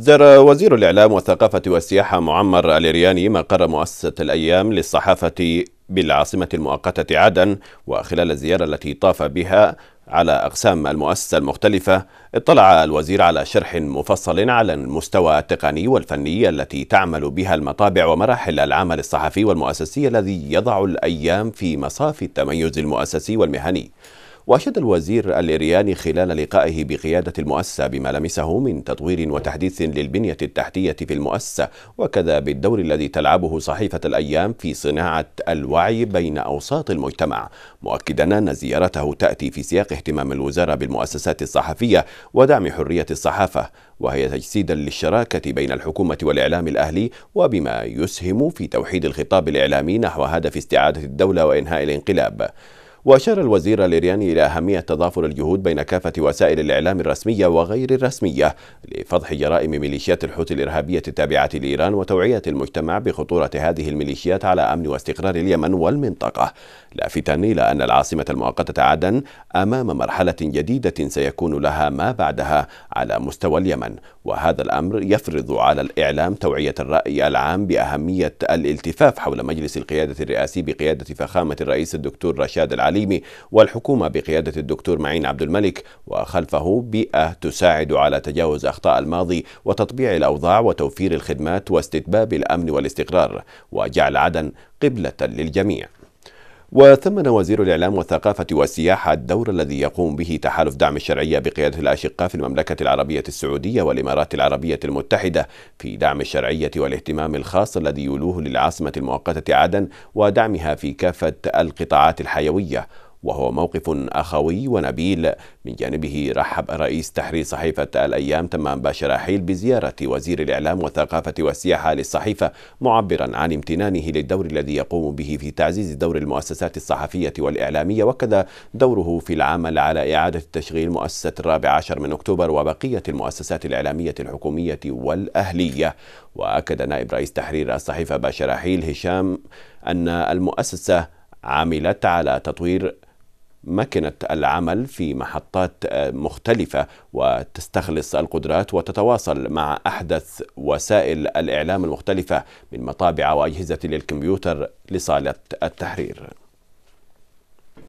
زار وزير الإعلام والثقافة والسياحة معمر الإرياني مقر مؤسسة الأيام للصحافة بالعاصمة المؤقتة عدن وخلال الزيارة التي طاف بها على أقسام المؤسسة المختلفة اطلع الوزير على شرح مفصل على المستوى التقني والفني التي تعمل بها المطابع ومراحل العمل الصحفي والمؤسسي الذي يضع الأيام في مصاف التميز المؤسسي والمهني وأشاد الوزير الإرياني خلال لقائه بقيادة المؤسسة بما لمسه من تطوير وتحديث للبنية التحتية في المؤسسة وكذا بالدور الذي تلعبه صحيفة الأيام في صناعة الوعي بين أوساط المجتمع مؤكدا أن زيارته تأتي في سياق اهتمام الوزارة بالمؤسسات الصحفية ودعم حرية الصحافة وهي تجسيدا للشراكة بين الحكومة والإعلام الأهلي وبما يسهم في توحيد الخطاب الإعلامي نحو هدف استعادة الدولة وإنهاء الانقلاب وأشار الوزير الإيراني إلى أهمية تضافر الجهود بين كافة وسائل الإعلام الرسمية وغير الرسمية لفضح جرائم ميليشيات الحوثي الإرهابية التابعة لإيران وتوعية المجتمع بخطورة هذه الميليشيات على أمن واستقرار اليمن والمنطقة لافتا إلى أن العاصمة المؤقتة عدن أمام مرحلة جديدة سيكون لها ما بعدها على مستوى اليمن وهذا الأمر يفرض على الإعلام توعية الرأي العام بأهمية الالتفاف حول مجلس القيادة الرئاسي بقيادة فخامة الرئيس الدكتور رشاد العالمي التعليم والحكومة بقيادة الدكتور معين عبد الملك وخلفه بيئة تساعد على تجاوز أخطاء الماضي وتطبيع الأوضاع وتوفير الخدمات واستتباب الأمن والاستقرار وجعل عدن قبلة للجميع وثمن وزير الإعلام والثقافة والسياحة الدور الذي يقوم به تحالف دعم الشرعية بقيادة الأشقاء في المملكة العربية السعودية والإمارات العربية المتحدة في دعم الشرعية والاهتمام الخاص الذي يولوه للعاصمة المؤقتة عدن ودعمها في كافة القطاعات الحيوية وهو موقف أخوي ونبيل من جانبه رحب رئيس تحرير صحيفة الأيام تمام باشا رحيل بزيارة وزير الإعلام والثقافة والسياحة للصحيفة معبرا عن امتنانه للدور الذي يقوم به في تعزيز دور المؤسسات الصحفية والإعلامية وكذا دوره في العمل على إعادة تشغيل مؤسسة الرابع عشر من أكتوبر وبقية المؤسسات الإعلامية الحكومية والأهلية وأكد نائب رئيس تحرير الصحيفة باشا رحيل هشام أن المؤسسة عملت على تطوير مكنة العمل في محطات آه، مختلفة وتستخلص القدرات وتتواصل مع أحدث وسائل الإعلام المختلفة من مطابع وأجهزة للكمبيوتر لصالة التحرير